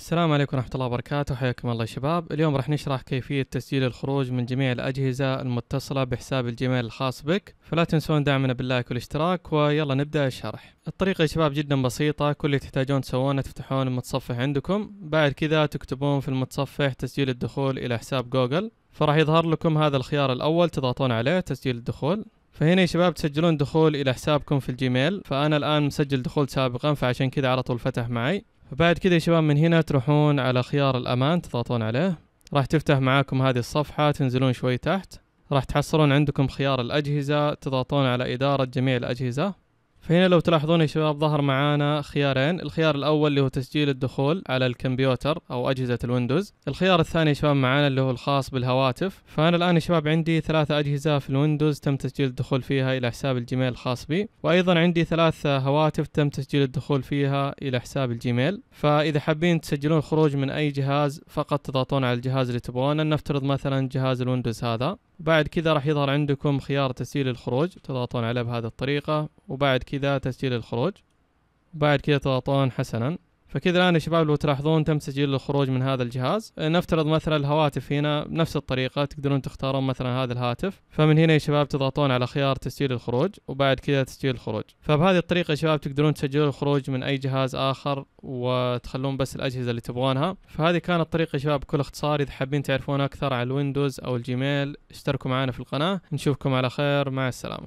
السلام عليكم ورحمة الله وبركاته حياكم الله شباب اليوم راح نشرح كيفية تسجيل الخروج من جميع الأجهزة المتصلة بحساب الجيميل الخاص بك فلا تنسون دعمنا باللايك والاشتراك ويلا نبدأ الشرح الطريقة يا شباب جدا بسيطة كل اللي تحتاجون تسوونه تفتحون المتصفح عندكم بعد كذا تكتبون في المتصفح تسجيل الدخول إلى حساب جوجل فراح يظهر لكم هذا الخيار الأول تضغطون عليه تسجيل الدخول فهنا يا شباب تسجلون دخول إلى حسابكم في الجيميل فأنا الآن مسجل دخول سابقا فعشان كذا على طول فتح معي بعد كذا يا شباب من هنا تروحون على خيار الأمان تضغطون عليه راح تفتح معاكم هذه الصفحة تنزلون شوي تحت راح تحصلون عندكم خيار الأجهزة تضغطون على إدارة جميع الأجهزة فهنا لو تلاحظون يا شباب ظهر معانا خيارين الخيار الاول اللي هو تسجيل الدخول على الكمبيوتر او اجهزه الويندوز الخيار الثاني يا شباب معانا اللي هو الخاص بالهواتف فانا الان يا شباب عندي ثلاثة اجهزه في الويندوز تم تسجيل الدخول فيها الى حساب الجيميل الخاص بي وايضا عندي ثلاث هواتف تم تسجيل الدخول فيها الى حساب الجيميل فاذا حابين تسجلون الخروج من اي جهاز فقط تضغطون على الجهاز اللي تبغونه نفترض مثلا جهاز الويندوز هذا بعد كذا راح يظهر عندكم خيار تسجيل الخروج تضغطون عليه بهذه الطريقة وبعد كذا تسجيل الخروج وبعد كذا تضغطون حسنا فكذا الان يا شباب لو تلاحظون تم تسجيل الخروج من هذا الجهاز آه، نفترض مثلا الهواتف هنا بنفس الطريقه تقدرون تختارون مثلا هذا الهاتف فمن هنا يا شباب تضغطون على خيار تسجيل الخروج وبعد كذا تسجيل الخروج فبهذه الطريقه يا شباب تقدرون تسجلون الخروج من اي جهاز اخر وتخلون بس الاجهزه اللي تبغونها فهذه كانت الطريقه يا شباب بكل اختصار اذا حابين تعرفون اكثر عن الويندوز او الجيميل اشتركوا معنا في القناه نشوفكم على خير مع السلامه